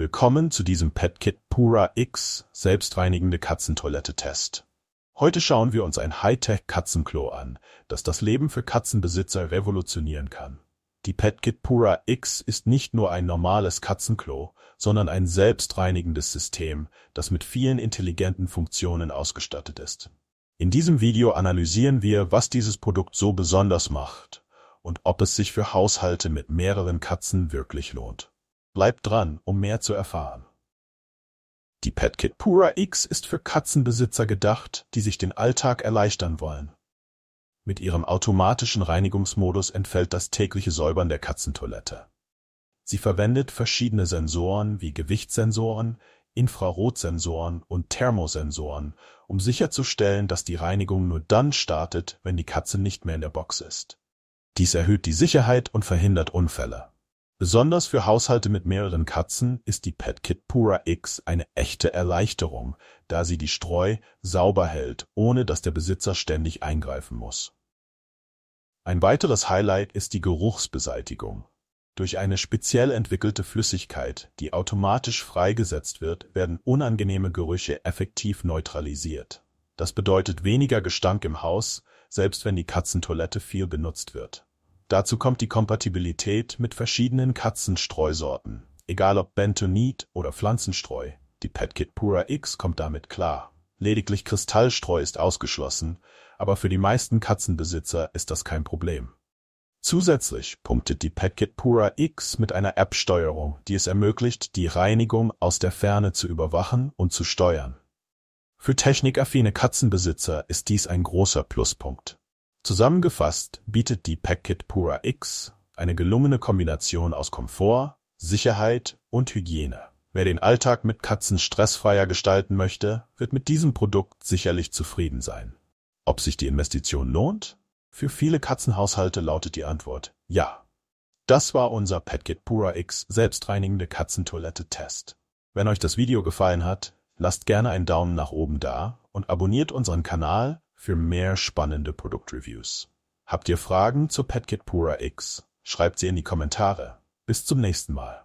Willkommen zu diesem PetKit Pura X selbstreinigende Katzentoilette-Test. Heute schauen wir uns ein Hightech-Katzenklo an, das das Leben für Katzenbesitzer revolutionieren kann. Die PetKit Pura X ist nicht nur ein normales Katzenklo, sondern ein selbstreinigendes System, das mit vielen intelligenten Funktionen ausgestattet ist. In diesem Video analysieren wir, was dieses Produkt so besonders macht und ob es sich für Haushalte mit mehreren Katzen wirklich lohnt. Bleibt dran, um mehr zu erfahren. Die PetKit Pura X ist für Katzenbesitzer gedacht, die sich den Alltag erleichtern wollen. Mit ihrem automatischen Reinigungsmodus entfällt das tägliche Säubern der Katzentoilette. Sie verwendet verschiedene Sensoren wie Gewichtssensoren, Infrarotsensoren und Thermosensoren, um sicherzustellen, dass die Reinigung nur dann startet, wenn die Katze nicht mehr in der Box ist. Dies erhöht die Sicherheit und verhindert Unfälle. Besonders für Haushalte mit mehreren Katzen ist die PetKit Pura X eine echte Erleichterung, da sie die Streu sauber hält, ohne dass der Besitzer ständig eingreifen muss. Ein weiteres Highlight ist die Geruchsbeseitigung. Durch eine speziell entwickelte Flüssigkeit, die automatisch freigesetzt wird, werden unangenehme Gerüche effektiv neutralisiert. Das bedeutet weniger Gestank im Haus, selbst wenn die Katzentoilette viel benutzt wird. Dazu kommt die Kompatibilität mit verschiedenen Katzenstreusorten, egal ob Bentonit oder Pflanzenstreu. Die PetKit Pura X kommt damit klar. Lediglich Kristallstreu ist ausgeschlossen, aber für die meisten Katzenbesitzer ist das kein Problem. Zusätzlich punktet die PetKit Pura X mit einer App-Steuerung, die es ermöglicht, die Reinigung aus der Ferne zu überwachen und zu steuern. Für technikaffine Katzenbesitzer ist dies ein großer Pluspunkt. Zusammengefasst bietet die Packet Pura X eine gelungene Kombination aus Komfort, Sicherheit und Hygiene. Wer den Alltag mit Katzen stressfreier gestalten möchte, wird mit diesem Produkt sicherlich zufrieden sein. Ob sich die Investition lohnt? Für viele Katzenhaushalte lautet die Antwort ja. Das war unser Petkit Pura X selbstreinigende Katzentoilette-Test. Wenn euch das Video gefallen hat, lasst gerne einen Daumen nach oben da und abonniert unseren Kanal, für mehr spannende Produktreviews. Habt ihr Fragen zu PetKit Pura X? Schreibt sie in die Kommentare. Bis zum nächsten Mal.